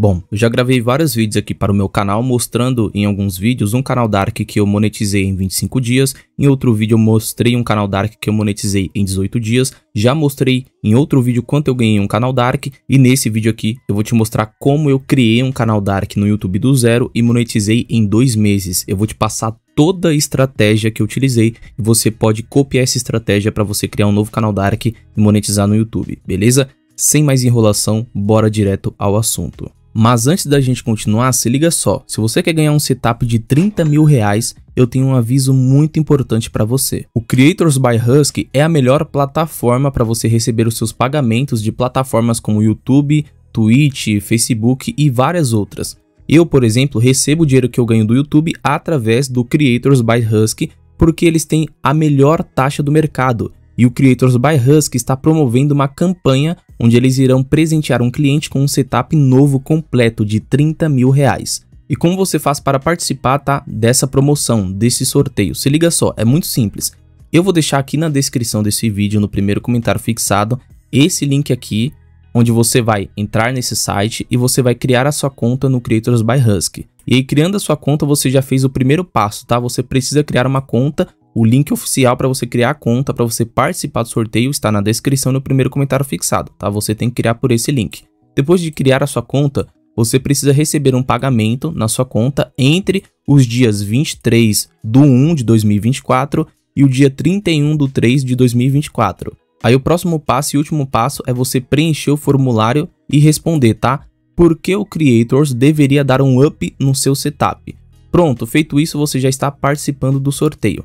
Bom, eu já gravei vários vídeos aqui para o meu canal mostrando em alguns vídeos um canal Dark que eu monetizei em 25 dias, em outro vídeo eu mostrei um canal Dark que eu monetizei em 18 dias, já mostrei em outro vídeo quanto eu ganhei um canal Dark e nesse vídeo aqui eu vou te mostrar como eu criei um canal Dark no YouTube do zero e monetizei em dois meses. Eu vou te passar toda a estratégia que eu utilizei e você pode copiar essa estratégia para você criar um novo canal Dark e monetizar no YouTube, beleza? Sem mais enrolação, bora direto ao assunto. Mas antes da gente continuar, se liga só, se você quer ganhar um setup de 30 mil reais, eu tenho um aviso muito importante para você. O Creators by Husky é a melhor plataforma para você receber os seus pagamentos de plataformas como YouTube, Twitch, Facebook e várias outras. Eu, por exemplo, recebo o dinheiro que eu ganho do YouTube através do Creators by Husky, porque eles têm a melhor taxa do mercado e o Creators by Husky está promovendo uma campanha onde eles irão presentear um cliente com um setup novo completo de 30 mil reais. E como você faz para participar tá, dessa promoção, desse sorteio? Se liga só, é muito simples. Eu vou deixar aqui na descrição desse vídeo, no primeiro comentário fixado, esse link aqui, onde você vai entrar nesse site e você vai criar a sua conta no Creators by Husky. E aí, criando a sua conta, você já fez o primeiro passo, tá? Você precisa criar uma conta o link oficial para você criar a conta, para você participar do sorteio, está na descrição no primeiro comentário fixado, tá? Você tem que criar por esse link. Depois de criar a sua conta, você precisa receber um pagamento na sua conta entre os dias 23 do 1 de 2024 e o dia 31 do 3 de 2024. Aí o próximo passo e último passo é você preencher o formulário e responder, tá? Por que o Creators deveria dar um up no seu setup? Pronto, feito isso, você já está participando do sorteio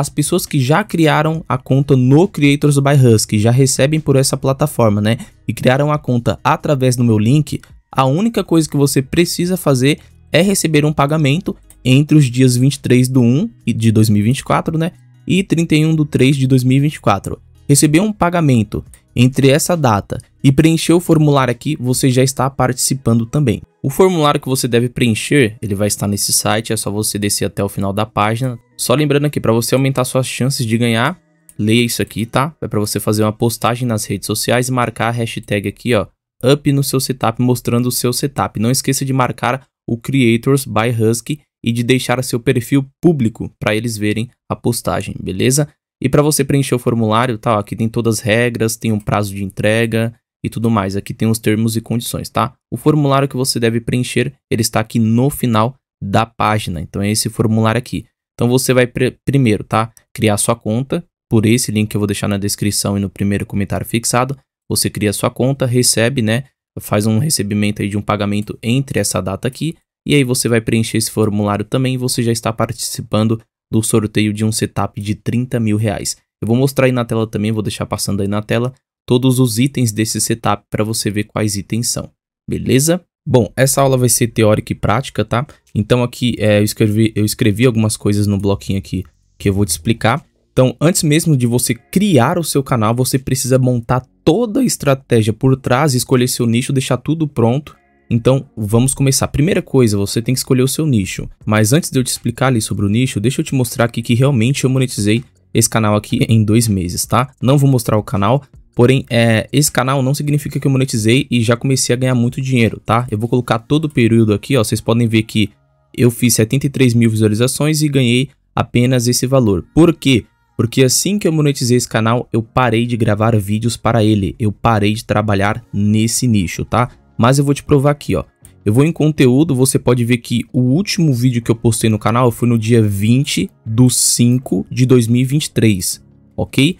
as pessoas que já criaram a conta no Creators by Husky, já recebem por essa plataforma, né? E criaram a conta através do meu link, a única coisa que você precisa fazer é receber um pagamento entre os dias 23 do 1 de 2024, né? E 31 do 3 de 2024. Receber um pagamento entre essa data e preencher o formulário aqui, você já está participando também. O formulário que você deve preencher, ele vai estar nesse site, é só você descer até o final da página, só lembrando aqui, para você aumentar suas chances de ganhar, leia isso aqui, tá? É para você fazer uma postagem nas redes sociais e marcar a hashtag aqui, ó, up no seu setup, mostrando o seu setup. Não esqueça de marcar o Creators by Husky e de deixar seu perfil público para eles verem a postagem, beleza? E para você preencher o formulário, tá? Ó, aqui tem todas as regras, tem um prazo de entrega e tudo mais. Aqui tem os termos e condições, tá? O formulário que você deve preencher, ele está aqui no final da página. Então é esse formulário aqui. Então você vai primeiro, tá? Criar sua conta por esse link que eu vou deixar na descrição e no primeiro comentário fixado. Você cria sua conta, recebe, né? Faz um recebimento aí de um pagamento entre essa data aqui. E aí você vai preencher esse formulário também e você já está participando do sorteio de um setup de 30 mil reais. Eu vou mostrar aí na tela também, vou deixar passando aí na tela todos os itens desse setup para você ver quais itens são. Beleza? Bom, essa aula vai ser teórica e prática, tá? Então aqui é, eu, escrevi, eu escrevi algumas coisas no bloquinho aqui que eu vou te explicar. Então, antes mesmo de você criar o seu canal, você precisa montar toda a estratégia por trás, escolher seu nicho, deixar tudo pronto. Então, vamos começar. Primeira coisa, você tem que escolher o seu nicho. Mas antes de eu te explicar ali sobre o nicho, deixa eu te mostrar aqui que realmente eu monetizei esse canal aqui em dois meses, tá? Não vou mostrar o canal, Porém, é, esse canal não significa que eu monetizei e já comecei a ganhar muito dinheiro, tá? Eu vou colocar todo o período aqui, ó. Vocês podem ver que eu fiz 73 mil visualizações e ganhei apenas esse valor. Por quê? Porque assim que eu monetizei esse canal, eu parei de gravar vídeos para ele. Eu parei de trabalhar nesse nicho, tá? Mas eu vou te provar aqui, ó. Eu vou em conteúdo, você pode ver que o último vídeo que eu postei no canal foi no dia 20 do 5 de 2023, ok?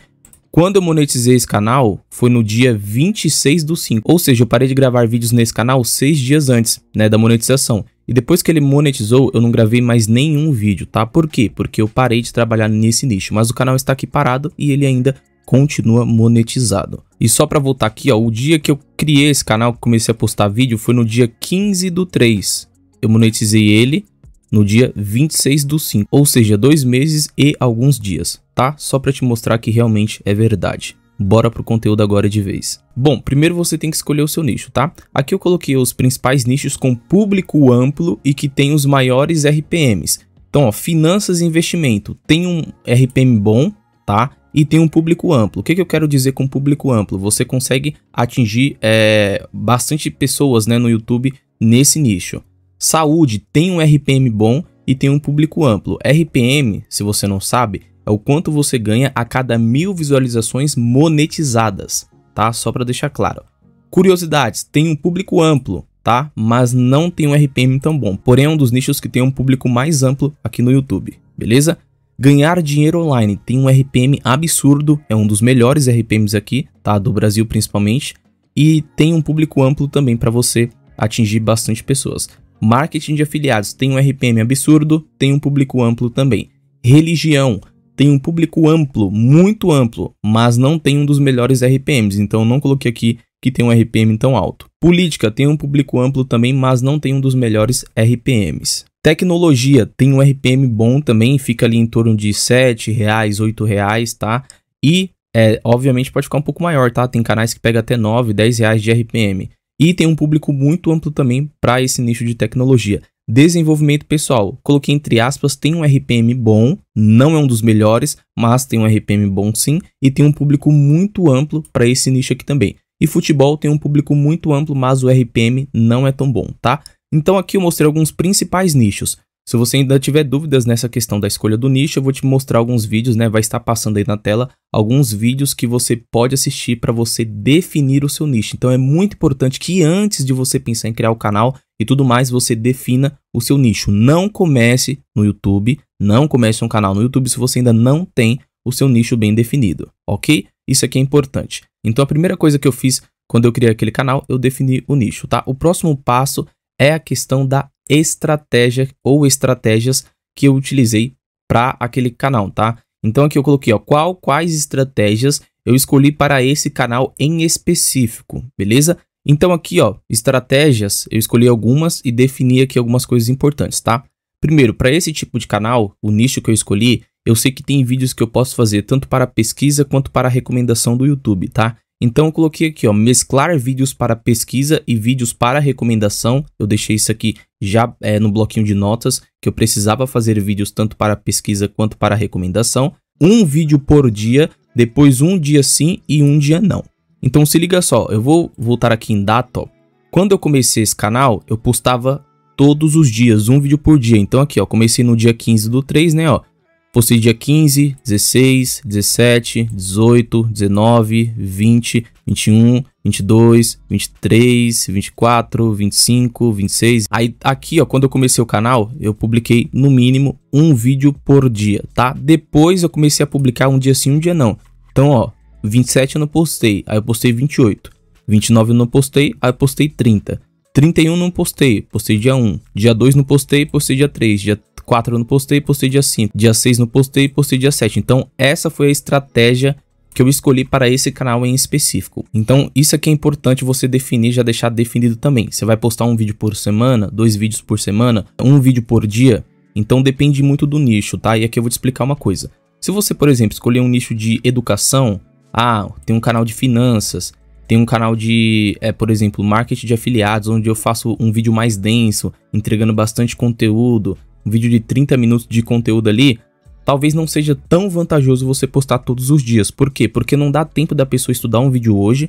Quando eu monetizei esse canal, foi no dia 26 do 5, ou seja, eu parei de gravar vídeos nesse canal seis dias antes né, da monetização. E depois que ele monetizou, eu não gravei mais nenhum vídeo, tá? Por quê? Porque eu parei de trabalhar nesse nicho, mas o canal está aqui parado e ele ainda continua monetizado. E só para voltar aqui, ó, o dia que eu criei esse canal, que comecei a postar vídeo, foi no dia 15 do 3. Eu monetizei ele no dia 26 do 5, ou seja, dois meses e alguns dias, tá? Só para te mostrar que realmente é verdade. Bora pro conteúdo agora de vez. Bom, primeiro você tem que escolher o seu nicho, tá? Aqui eu coloquei os principais nichos com público amplo e que tem os maiores RPMs. Então, ó, finanças e investimento tem um RPM bom, tá? E tem um público amplo. O que, que eu quero dizer com público amplo? Você consegue atingir é, bastante pessoas né, no YouTube nesse nicho. Saúde tem um RPM bom e tem um público amplo. RPM, se você não sabe, é o quanto você ganha a cada mil visualizações monetizadas, tá? Só para deixar claro. Curiosidades, tem um público amplo, tá? Mas não tem um RPM tão bom. Porém, é um dos nichos que tem um público mais amplo aqui no YouTube, beleza? Ganhar dinheiro online tem um RPM absurdo, é um dos melhores RPMs aqui, tá? Do Brasil principalmente, e tem um público amplo também para você atingir bastante pessoas. Marketing de afiliados tem um RPM absurdo, tem um público amplo também. Religião tem um público amplo, muito amplo, mas não tem um dos melhores RPMs, então não coloquei aqui que tem um RPM tão alto. Política tem um público amplo também, mas não tem um dos melhores RPMs. Tecnologia tem um RPM bom também, fica ali em torno de R$ 7, R$ 8, reais, tá? E é, obviamente pode ficar um pouco maior, tá? Tem canais que pega até 9, 10 reais de RPM. E tem um público muito amplo também para esse nicho de tecnologia. Desenvolvimento pessoal, coloquei entre aspas, tem um RPM bom, não é um dos melhores, mas tem um RPM bom sim, e tem um público muito amplo para esse nicho aqui também. E futebol tem um público muito amplo, mas o RPM não é tão bom, tá? Então aqui eu mostrei alguns principais nichos. Se você ainda tiver dúvidas nessa questão da escolha do nicho, eu vou te mostrar alguns vídeos, né? Vai estar passando aí na tela alguns vídeos que você pode assistir para você definir o seu nicho. Então é muito importante que antes de você pensar em criar o canal e tudo mais, você defina o seu nicho. Não comece no YouTube, não comece um canal no YouTube se você ainda não tem o seu nicho bem definido, ok? Isso aqui é importante. Então a primeira coisa que eu fiz quando eu criei aquele canal, eu defini o nicho, tá? O próximo passo é a questão da estratégia ou estratégias que eu utilizei para aquele canal, tá? Então aqui eu coloquei, ó, qual, quais estratégias eu escolhi para esse canal em específico, beleza? Então aqui, ó, estratégias, eu escolhi algumas e defini aqui algumas coisas importantes, tá? Primeiro, para esse tipo de canal, o nicho que eu escolhi, eu sei que tem vídeos que eu posso fazer tanto para pesquisa quanto para recomendação do YouTube, tá? Então eu coloquei aqui, ó, mesclar vídeos para pesquisa e vídeos para recomendação. Eu deixei isso aqui já é, no bloquinho de notas, que eu precisava fazer vídeos tanto para pesquisa quanto para recomendação. Um vídeo por dia, depois um dia sim e um dia não. Então se liga só, eu vou voltar aqui em data, Quando eu comecei esse canal, eu postava todos os dias, um vídeo por dia. Então aqui, ó, comecei no dia 15 do 3, né, ó. Postei dia 15, 16, 17, 18, 19, 20, 21, 22, 23, 24, 25, 26. Aí aqui, ó, quando eu comecei o canal, eu publiquei no mínimo um vídeo por dia, tá? Depois eu comecei a publicar um dia sim, um dia não. Então, ó, 27 eu não postei, aí eu postei 28. 29 eu não postei, aí eu postei 30. 31 não postei, postei dia 1. Dia 2 não postei, postei dia 3. Dia 4 não postei, postei dia 5. Dia 6 não postei, postei dia 7. Então, essa foi a estratégia que eu escolhi para esse canal em específico. Então, isso aqui é importante você definir, já deixar definido também. Você vai postar um vídeo por semana, dois vídeos por semana, um vídeo por dia. Então, depende muito do nicho, tá? E aqui eu vou te explicar uma coisa. Se você, por exemplo, escolher um nicho de educação, ah, tem um canal de finanças, tem um canal de, é, por exemplo, marketing de afiliados, onde eu faço um vídeo mais denso, entregando bastante conteúdo, um vídeo de 30 minutos de conteúdo ali, talvez não seja tão vantajoso você postar todos os dias. Por quê? Porque não dá tempo da pessoa estudar um vídeo hoje.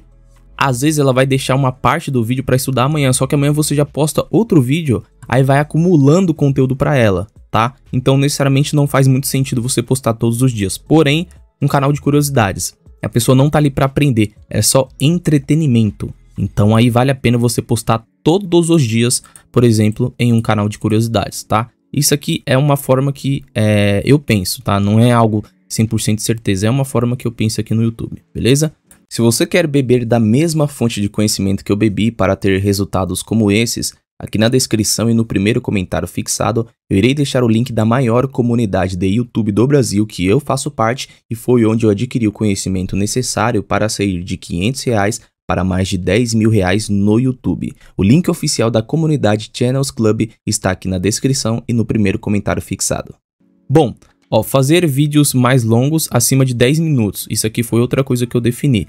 Às vezes ela vai deixar uma parte do vídeo para estudar amanhã, só que amanhã você já posta outro vídeo, aí vai acumulando conteúdo para ela, tá? Então necessariamente não faz muito sentido você postar todos os dias. Porém, um canal de curiosidades. A pessoa não tá ali para aprender, é só entretenimento. Então aí vale a pena você postar todos os dias, por exemplo, em um canal de curiosidades, tá? Isso aqui é uma forma que é, eu penso, tá? Não é algo 100% certeza, é uma forma que eu penso aqui no YouTube, beleza? Se você quer beber da mesma fonte de conhecimento que eu bebi para ter resultados como esses, Aqui na descrição e no primeiro comentário fixado, eu irei deixar o link da maior comunidade de YouTube do Brasil que eu faço parte e foi onde eu adquiri o conhecimento necessário para sair de 500 reais para mais de 10 mil reais no YouTube. O link oficial da comunidade Channels Club está aqui na descrição e no primeiro comentário fixado. Bom, ó, fazer vídeos mais longos acima de 10 minutos, isso aqui foi outra coisa que eu defini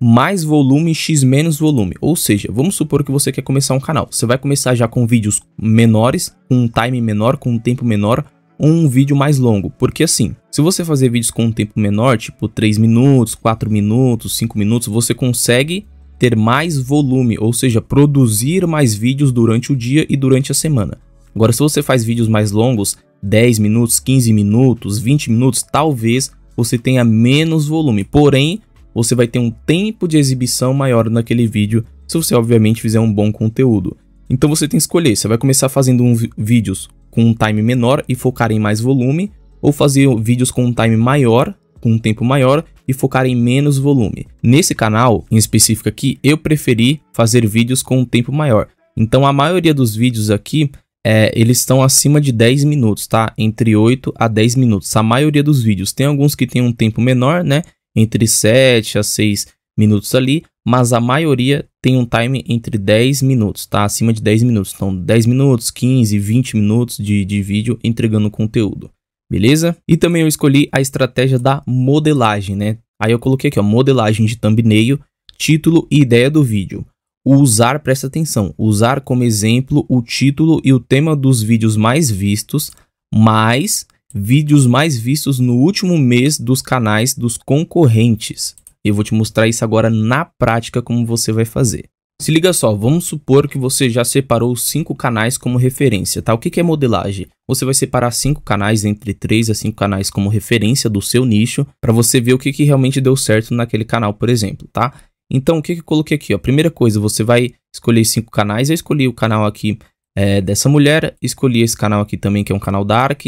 mais volume x menos volume. Ou seja, vamos supor que você quer começar um canal. Você vai começar já com vídeos menores, com um time menor, com um tempo menor, ou um vídeo mais longo. Porque assim, se você fazer vídeos com um tempo menor, tipo 3 minutos, 4 minutos, 5 minutos, você consegue ter mais volume, ou seja, produzir mais vídeos durante o dia e durante a semana. Agora, se você faz vídeos mais longos, 10 minutos, 15 minutos, 20 minutos, talvez você tenha menos volume. Porém, você vai ter um tempo de exibição maior naquele vídeo, se você obviamente fizer um bom conteúdo. Então você tem que escolher, você vai começar fazendo um vídeos com um time menor e focar em mais volume, ou fazer vídeos com um time maior, com um tempo maior e focar em menos volume. Nesse canal, em específico aqui, eu preferi fazer vídeos com um tempo maior. Então a maioria dos vídeos aqui, é, eles estão acima de 10 minutos, tá? Entre 8 a 10 minutos, a maioria dos vídeos. Tem alguns que tem um tempo menor, né? entre 7 a 6 minutos ali, mas a maioria tem um time entre 10 minutos, tá? Acima de 10 minutos. Então, 10 minutos, 15, 20 minutos de, de vídeo entregando conteúdo, beleza? E também eu escolhi a estratégia da modelagem, né? Aí eu coloquei aqui, ó, modelagem de thumbnail, título e ideia do vídeo. Usar, presta atenção, usar como exemplo o título e o tema dos vídeos mais vistos, mais vídeos mais vistos no último mês dos canais dos concorrentes. Eu vou te mostrar isso agora na prática como você vai fazer. Se liga só, vamos supor que você já separou cinco canais como referência, tá? O que é modelagem? Você vai separar cinco canais entre três a cinco canais como referência do seu nicho para você ver o que, que realmente deu certo naquele canal, por exemplo, tá? Então, o que, que eu coloquei aqui? Ó? Primeira coisa, você vai escolher cinco canais. Eu escolhi o canal aqui é, dessa mulher, escolhi esse canal aqui também, que é um canal Dark,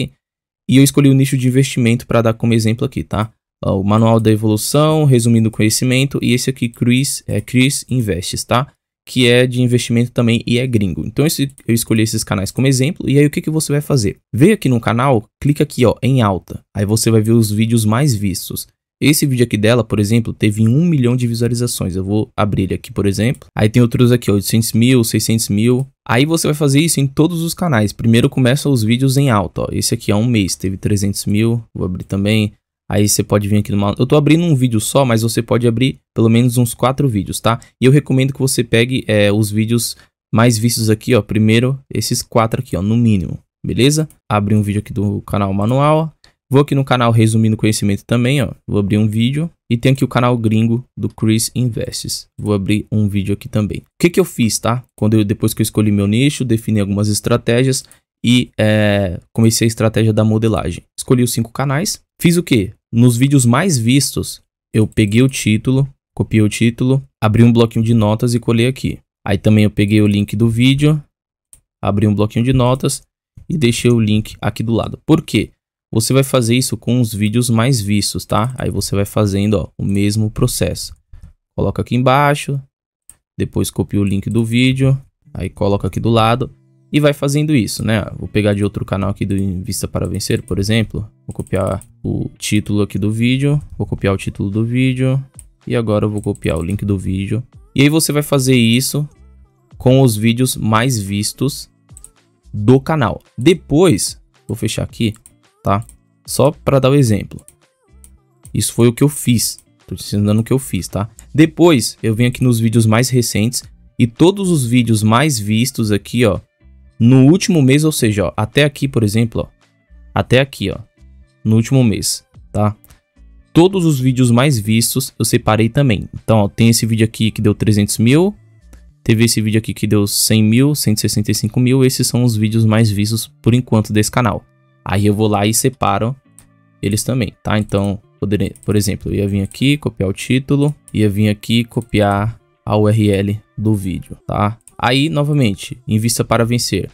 e eu escolhi o nicho de investimento para dar como exemplo aqui, tá? O Manual da Evolução, Resumindo o Conhecimento, e esse aqui, Chris, é Chris Invests, tá? Que é de investimento também e é gringo. Então esse, eu escolhi esses canais como exemplo, e aí o que, que você vai fazer? Vem aqui no canal, clica aqui ó, em alta, aí você vai ver os vídeos mais vistos. Esse vídeo aqui dela, por exemplo, teve 1 milhão de visualizações. Eu vou abrir ele aqui, por exemplo. Aí tem outros aqui, 800 mil, 600 mil. Aí você vai fazer isso em todos os canais. Primeiro começa os vídeos em alta, ó. Esse aqui há é um mês, teve 300 mil. Vou abrir também. Aí você pode vir aqui numa... Eu tô abrindo um vídeo só, mas você pode abrir pelo menos uns quatro vídeos, tá? E eu recomendo que você pegue é, os vídeos mais vistos aqui, ó. Primeiro, esses quatro aqui, ó, no mínimo. Beleza? Abri um vídeo aqui do canal manual. Vou aqui no canal Resumindo Conhecimento também, ó. Vou abrir um vídeo e tem aqui o canal gringo do Chris Invests. Vou abrir um vídeo aqui também. O que, que eu fiz, tá? Quando eu, depois que eu escolhi meu nicho, defini algumas estratégias e é, comecei a estratégia da modelagem. Escolhi os cinco canais. Fiz o quê? Nos vídeos mais vistos, eu peguei o título, copiei o título, abri um bloquinho de notas e colei aqui. Aí também eu peguei o link do vídeo, abri um bloquinho de notas e deixei o link aqui do lado. Por quê? Você vai fazer isso com os vídeos mais vistos, tá? Aí você vai fazendo ó, o mesmo processo. Coloca aqui embaixo, depois copia o link do vídeo, aí coloca aqui do lado e vai fazendo isso, né? Vou pegar de outro canal aqui do Invista para Vencer, por exemplo. Vou copiar o título aqui do vídeo, vou copiar o título do vídeo e agora eu vou copiar o link do vídeo. E aí você vai fazer isso com os vídeos mais vistos do canal. Depois, vou fechar aqui, tá? Só para dar o um exemplo. Isso foi o que eu fiz. Tô te ensinando o que eu fiz, tá? Depois, eu venho aqui nos vídeos mais recentes e todos os vídeos mais vistos aqui, ó, no último mês, ou seja, ó, até aqui, por exemplo, ó, até aqui, ó, no último mês, tá? Todos os vídeos mais vistos eu separei também. Então, ó, tem esse vídeo aqui que deu 300 mil, teve esse vídeo aqui que deu 100 mil, 165 mil, esses são os vídeos mais vistos por enquanto desse canal. Aí eu vou lá e separo eles também, tá? Então, poderia, por exemplo, eu ia vir aqui, copiar o título, ia vir aqui copiar a URL do vídeo, tá? Aí, novamente, invista para vencer.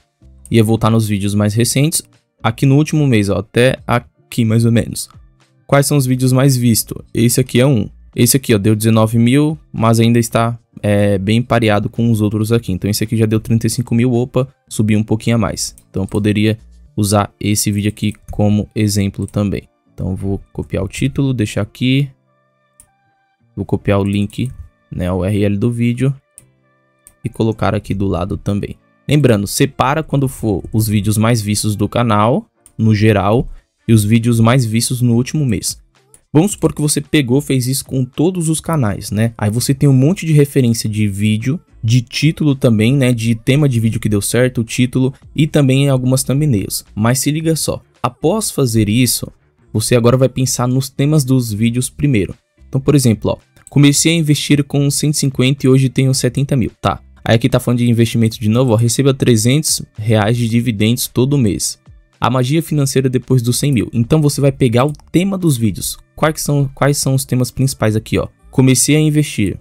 Ia voltar nos vídeos mais recentes, aqui no último mês, ó, até aqui mais ou menos. Quais são os vídeos mais vistos? Esse aqui é um. Esse aqui, ó, deu 19 mil, mas ainda está é, bem pareado com os outros aqui. Então, esse aqui já deu 35 mil, opa, subiu um pouquinho a mais. Então, poderia usar esse vídeo aqui como exemplo também. Então vou copiar o título, deixar aqui. Vou copiar o link, né, a URL do vídeo e colocar aqui do lado também. Lembrando, separa quando for os vídeos mais vistos do canal, no geral, e os vídeos mais vistos no último mês. Vamos supor que você pegou, fez isso com todos os canais, né? Aí você tem um monte de referência de vídeo de título também, né, de tema de vídeo que deu certo, o título e também algumas thumbnails. Mas se liga só, após fazer isso, você agora vai pensar nos temas dos vídeos primeiro. Então, por exemplo, ó, comecei a investir com 150 e hoje tenho 70 mil, tá? Aí aqui tá falando de investimento de novo, ó, receba 300 reais de dividendos todo mês. A magia financeira depois dos 100 mil. Então você vai pegar o tema dos vídeos. Quais são, quais são os temas principais aqui, ó? Comecei a investir.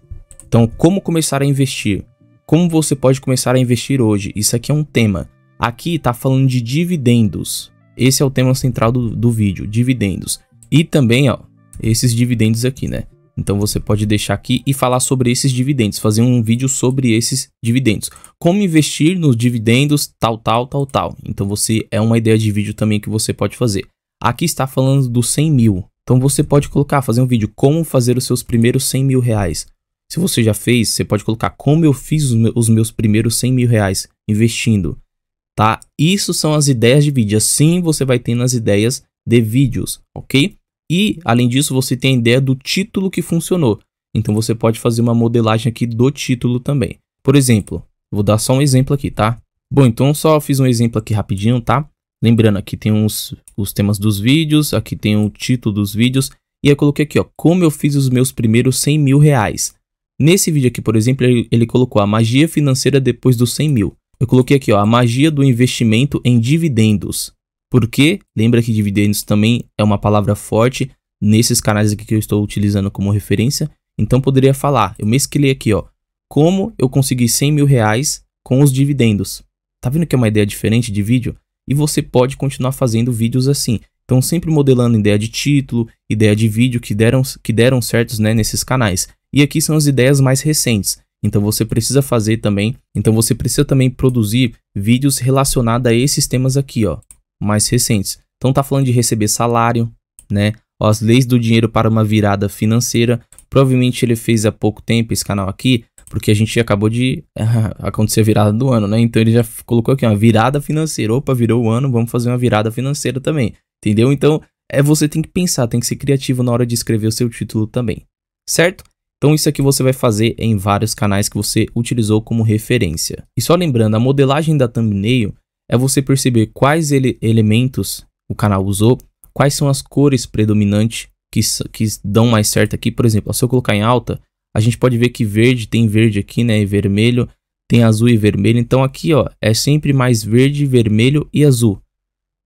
Então, como começar a investir? Como você pode começar a investir hoje? Isso aqui é um tema. Aqui está falando de dividendos. Esse é o tema central do, do vídeo, dividendos. E também, ó, esses dividendos aqui, né? Então você pode deixar aqui e falar sobre esses dividendos, fazer um vídeo sobre esses dividendos. Como investir nos dividendos, tal, tal, tal, tal. Então você é uma ideia de vídeo também que você pode fazer. Aqui está falando dos 100 mil. Então você pode colocar, fazer um vídeo, como fazer os seus primeiros 100 mil reais. Se você já fez, você pode colocar como eu fiz os meus primeiros 100 mil reais investindo, tá? Isso são as ideias de vídeo. Assim você vai ter nas ideias de vídeos, ok? E, além disso, você tem a ideia do título que funcionou. Então você pode fazer uma modelagem aqui do título também. Por exemplo, vou dar só um exemplo aqui, tá? Bom, então só fiz um exemplo aqui rapidinho, tá? Lembrando, aqui tem os os temas dos vídeos, aqui tem o título dos vídeos. E eu coloquei aqui, ó, como eu fiz os meus primeiros 100 mil reais. Nesse vídeo aqui, por exemplo, ele, colocou a magia financeira depois dos 100 mil. Eu coloquei aqui ó, a magia do investimento em dividendos. Porque, lembra que dividendos também é uma palavra forte nesses canais aqui que eu estou utilizando como referência. Então poderia falar, eu mesclei aqui ó, como eu consegui 100 mil reais com os dividendos. Tá vendo que é uma ideia diferente de vídeo? E você pode continuar fazendo vídeos assim. Então sempre modelando ideia de título, ideia de vídeo que deram, que deram certos né, nesses canais. E aqui são as ideias mais recentes. Então você precisa fazer também, então você precisa também produzir vídeos relacionados a esses temas aqui, ó, mais recentes. Então tá falando de receber salário, né? Ó, as leis do dinheiro para uma virada financeira. Provavelmente ele fez há pouco tempo esse canal aqui, porque a gente acabou de acontecer a virada do ano, né? Então ele já colocou aqui uma virada financeira. Opa, virou o ano, vamos fazer uma virada financeira também. Entendeu? Então, é você tem que pensar, tem que ser criativo na hora de escrever o seu título também. Certo? Então isso aqui você vai fazer em vários canais que você utilizou como referência. E só lembrando, a modelagem da thumbnail é você perceber quais ele elementos o canal usou, quais são as cores predominantes que, que dão mais certo aqui. Por exemplo, se eu colocar em alta, a gente pode ver que verde tem verde aqui, né? E vermelho tem azul e vermelho. Então aqui, ó, é sempre mais verde, vermelho e azul.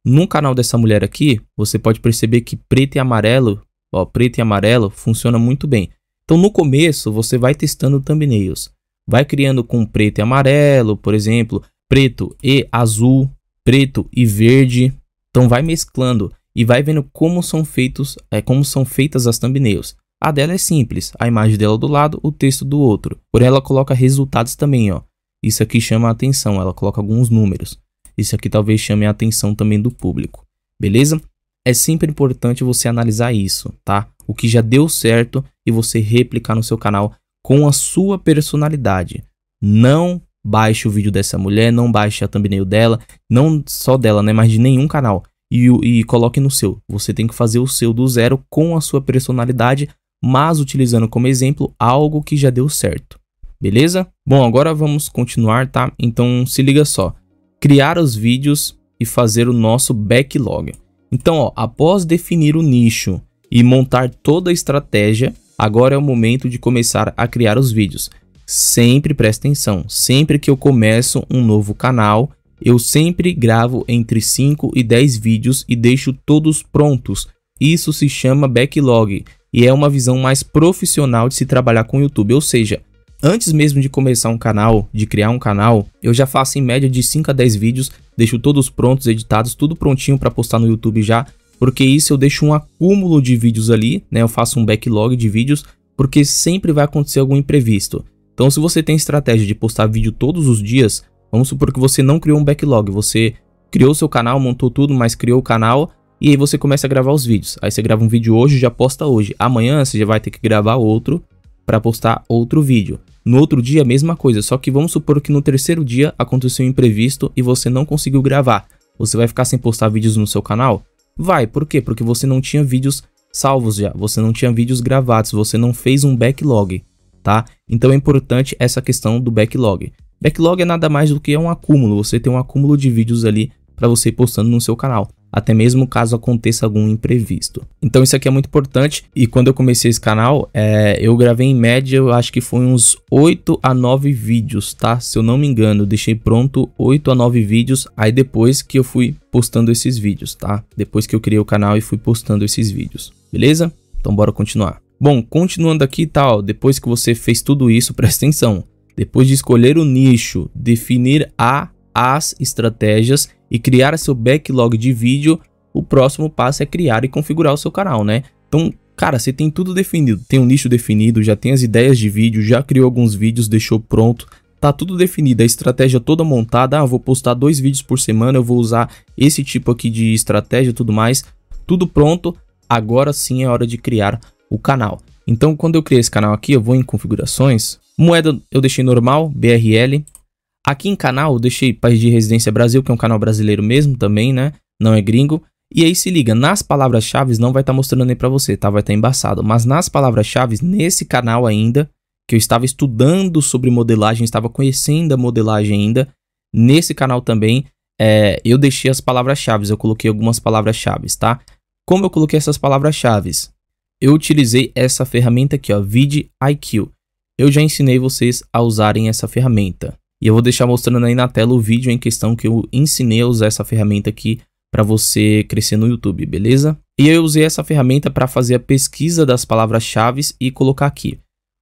No canal dessa mulher aqui, você pode perceber que preto e amarelo, ó, preto e amarelo funciona muito bem. Então no começo você vai testando thumbnails, vai criando com preto e amarelo, por exemplo, preto e azul, preto e verde. Então vai mesclando e vai vendo como são feitos, é, como são feitas as thumbnails. A dela é simples, a imagem dela do lado, o texto do outro. Por ela coloca resultados também, ó. Isso aqui chama a atenção, ela coloca alguns números. Isso aqui talvez chame a atenção também do público. Beleza? é sempre importante você analisar isso, tá? O que já deu certo e você replicar no seu canal com a sua personalidade. Não baixe o vídeo dessa mulher, não baixe a thumbnail dela, não só dela, né, mas de nenhum canal. E, e coloque no seu. Você tem que fazer o seu do zero com a sua personalidade, mas utilizando como exemplo algo que já deu certo. Beleza? Bom, agora vamos continuar, tá? Então se liga só. Criar os vídeos e fazer o nosso backlog. Então, ó, após definir o nicho e montar toda a estratégia, agora é o momento de começar a criar os vídeos. Sempre presta atenção, sempre que eu começo um novo canal, eu sempre gravo entre 5 e 10 vídeos e deixo todos prontos. Isso se chama backlog e é uma visão mais profissional de se trabalhar com o YouTube, ou seja, Antes mesmo de começar um canal, de criar um canal, eu já faço em média de 5 a 10 vídeos, deixo todos prontos, editados, tudo prontinho para postar no YouTube já, porque isso eu deixo um acúmulo de vídeos ali, né? Eu faço um backlog de vídeos, porque sempre vai acontecer algum imprevisto. Então, se você tem estratégia de postar vídeo todos os dias, vamos supor que você não criou um backlog, você criou seu canal, montou tudo, mas criou o canal e aí você começa a gravar os vídeos. Aí você grava um vídeo hoje, já posta hoje. Amanhã você já vai ter que gravar outro para postar outro vídeo. No outro dia, mesma coisa, só que vamos supor que no terceiro dia aconteceu um imprevisto e você não conseguiu gravar. Você vai ficar sem postar vídeos no seu canal? Vai, por quê? Porque você não tinha vídeos salvos já, você não tinha vídeos gravados, você não fez um backlog, tá? Então é importante essa questão do backlog. Backlog é nada mais do que um acúmulo, você tem um acúmulo de vídeos ali para você postando no seu canal até mesmo caso aconteça algum imprevisto. Então isso aqui é muito importante e quando eu comecei esse canal, é, eu gravei em média, eu acho que foi uns 8 a 9 vídeos, tá? Se eu não me engano, deixei pronto 8 a 9 vídeos, aí depois que eu fui postando esses vídeos, tá? Depois que eu criei o canal e fui postando esses vídeos, beleza? Então bora continuar. Bom, continuando aqui tal, depois que você fez tudo isso, presta atenção. Depois de escolher o nicho, definir a as estratégias e criar seu backlog de vídeo, o próximo passo é criar e configurar o seu canal, né? Então, cara, você tem tudo definido, tem um nicho definido, já tem as ideias de vídeo, já criou alguns vídeos, deixou pronto, tá tudo definido, a estratégia toda montada, ah, vou postar dois vídeos por semana, eu vou usar esse tipo aqui de estratégia e tudo mais, tudo pronto, agora sim é hora de criar o canal. Então, quando eu criei esse canal aqui, eu vou em configurações, moeda eu deixei normal, BRL, Aqui em canal, eu deixei País de Residência Brasil, que é um canal brasileiro mesmo também, né? Não é gringo. E aí se liga, nas palavras-chave não vai estar tá mostrando nem para você, tá? Vai estar tá embaçado. Mas nas palavras-chave, nesse canal ainda, que eu estava estudando sobre modelagem, estava conhecendo a modelagem ainda, nesse canal também, é, eu deixei as palavras-chave, eu coloquei algumas palavras-chave, tá? Como eu coloquei essas palavras-chave? Eu utilizei essa ferramenta aqui, ó, VidIQ. Eu já ensinei vocês a usarem essa ferramenta. E eu vou deixar mostrando aí na tela o vídeo em questão que eu ensinei a usar essa ferramenta aqui para você crescer no YouTube, beleza? E eu usei essa ferramenta para fazer a pesquisa das palavras-chave e colocar aqui.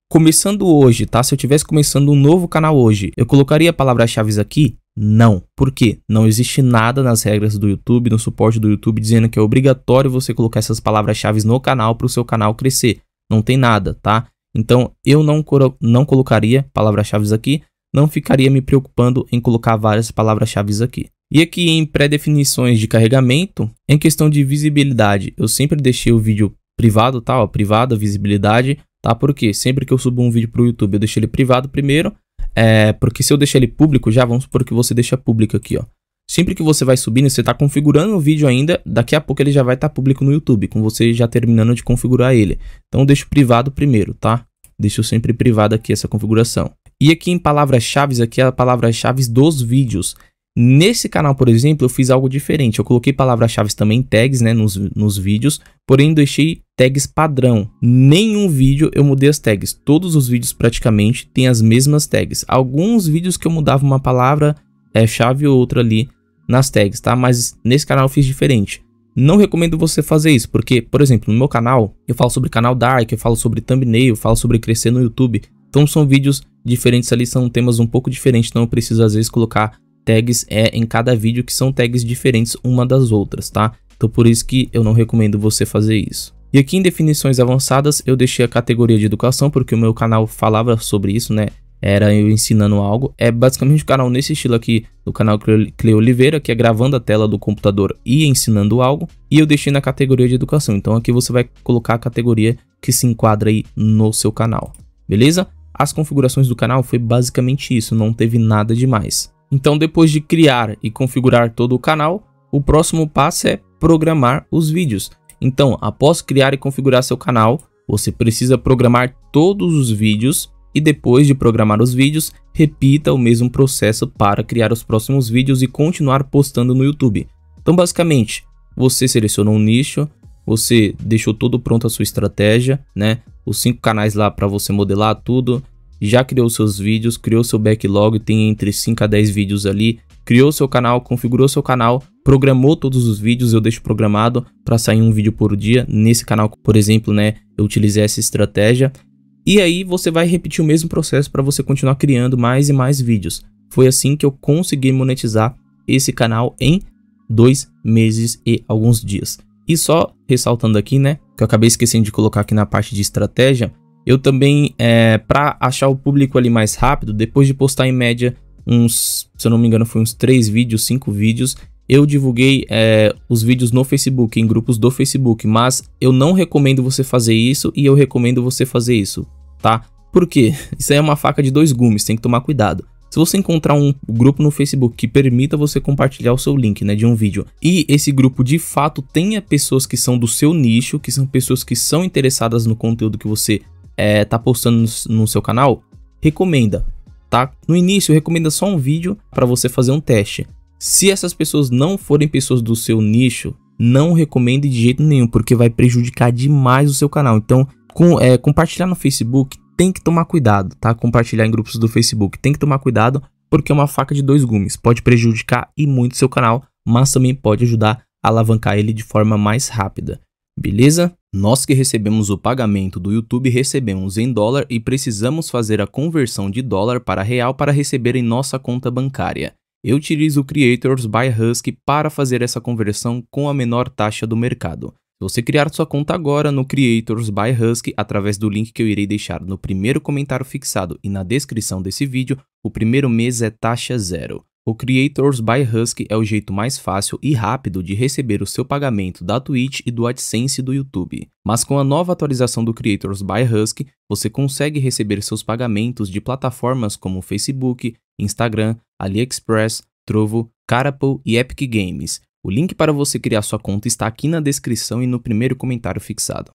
Começando hoje, tá? Se eu tivesse começando um novo canal hoje, eu colocaria palavras-chave aqui? Não. Por quê? Não existe nada nas regras do YouTube, no suporte do YouTube, dizendo que é obrigatório você colocar essas palavras-chave no canal para o seu canal crescer. Não tem nada, tá? Então, eu não, não colocaria palavras-chave aqui, não ficaria me preocupando em colocar várias palavras-chave aqui. E aqui em pré-definições de carregamento, em questão de visibilidade, eu sempre deixei o vídeo privado, tá? Ó, privado, visibilidade, tá? Porque sempre que eu subo um vídeo para o YouTube, eu deixo ele privado primeiro, é, porque se eu deixar ele público, já vamos supor que você deixa público aqui, ó. Sempre que você vai subindo, você está configurando o vídeo ainda, daqui a pouco ele já vai estar tá público no YouTube, com você já terminando de configurar ele. Então, deixo privado primeiro, tá? Deixo sempre privado aqui essa configuração. E aqui em palavras-chave, aqui é a palavra-chave dos vídeos. Nesse canal, por exemplo, eu fiz algo diferente. Eu coloquei palavras-chave também, tags, né, nos, nos vídeos, porém deixei tags padrão. Nenhum vídeo eu mudei as tags. Todos os vídeos praticamente têm as mesmas tags. Alguns vídeos que eu mudava uma palavra é, chave ou outra ali nas tags, tá? Mas nesse canal eu fiz diferente. Não recomendo você fazer isso, porque, por exemplo, no meu canal, eu falo sobre canal Dark, eu falo sobre thumbnail, eu falo sobre crescer no YouTube. Então são vídeos diferentes ali, são temas um pouco diferentes, então eu preciso às vezes colocar tags é, em cada vídeo que são tags diferentes uma das outras, tá? Então por isso que eu não recomendo você fazer isso. E aqui em definições avançadas eu deixei a categoria de educação porque o meu canal falava sobre isso, né? Era eu ensinando algo. É basicamente o canal nesse estilo aqui do canal Cleo Oliveira, que é gravando a tela do computador e ensinando algo. E eu deixei na categoria de educação. Então aqui você vai colocar a categoria que se enquadra aí no seu canal. Beleza? As configurações do canal foi basicamente isso, não teve nada demais. Então depois de criar e configurar todo o canal, o próximo passo é programar os vídeos. Então, após criar e configurar seu canal, você precisa programar todos os vídeos e depois de programar os vídeos, repita o mesmo processo para criar os próximos vídeos e continuar postando no YouTube. Então, basicamente, você selecionou um nicho, você deixou todo pronto a sua estratégia, né? os cinco canais lá para você modelar tudo, já criou seus vídeos, criou seu backlog, tem entre 5 a 10 vídeos ali, criou seu canal, configurou seu canal, programou todos os vídeos, eu deixo programado para sair um vídeo por dia. Nesse canal, por exemplo, né, eu utilizei essa estratégia. E aí você vai repetir o mesmo processo para você continuar criando mais e mais vídeos. Foi assim que eu consegui monetizar esse canal em dois meses e alguns dias. E só ressaltando aqui, né, que eu acabei esquecendo de colocar aqui na parte de estratégia, eu também, é, para achar o público ali mais rápido, depois de postar em média uns, se eu não me engano, foi uns 3 vídeos, 5 vídeos, eu divulguei é, os vídeos no Facebook, em grupos do Facebook, mas eu não recomendo você fazer isso e eu recomendo você fazer isso, tá? Por quê? Isso aí é uma faca de dois gumes, tem que tomar cuidado. Se você encontrar um grupo no Facebook que permita você compartilhar o seu link, né, de um vídeo, e esse grupo de fato tenha pessoas que são do seu nicho, que são pessoas que são interessadas no conteúdo que você é, tá postando no, no seu canal, recomenda, tá? No início, recomenda só um vídeo para você fazer um teste. Se essas pessoas não forem pessoas do seu nicho, não recomende de jeito nenhum, porque vai prejudicar demais o seu canal. Então, com, é, compartilhar no Facebook tem que tomar cuidado, tá? Compartilhar em grupos do Facebook, tem que tomar cuidado porque é uma faca de dois gumes, pode prejudicar e muito seu canal, mas também pode ajudar a alavancar ele de forma mais rápida. Beleza? Nós que recebemos o pagamento do YouTube recebemos em dólar e precisamos fazer a conversão de dólar para real para receber em nossa conta bancária. Eu utilizo o Creators by Husky para fazer essa conversão com a menor taxa do mercado. Se você criar sua conta agora no Creators by Husky através do link que eu irei deixar no primeiro comentário fixado e na descrição desse vídeo, o primeiro mês é taxa zero. O Creators by Husky é o jeito mais fácil e rápido de receber o seu pagamento da Twitch e do AdSense do YouTube. Mas com a nova atualização do Creators by Husky, você consegue receber seus pagamentos de plataformas como Facebook, Instagram, AliExpress, Trovo, Carapol e Epic Games, o link para você criar sua conta está aqui na descrição e no primeiro comentário fixado.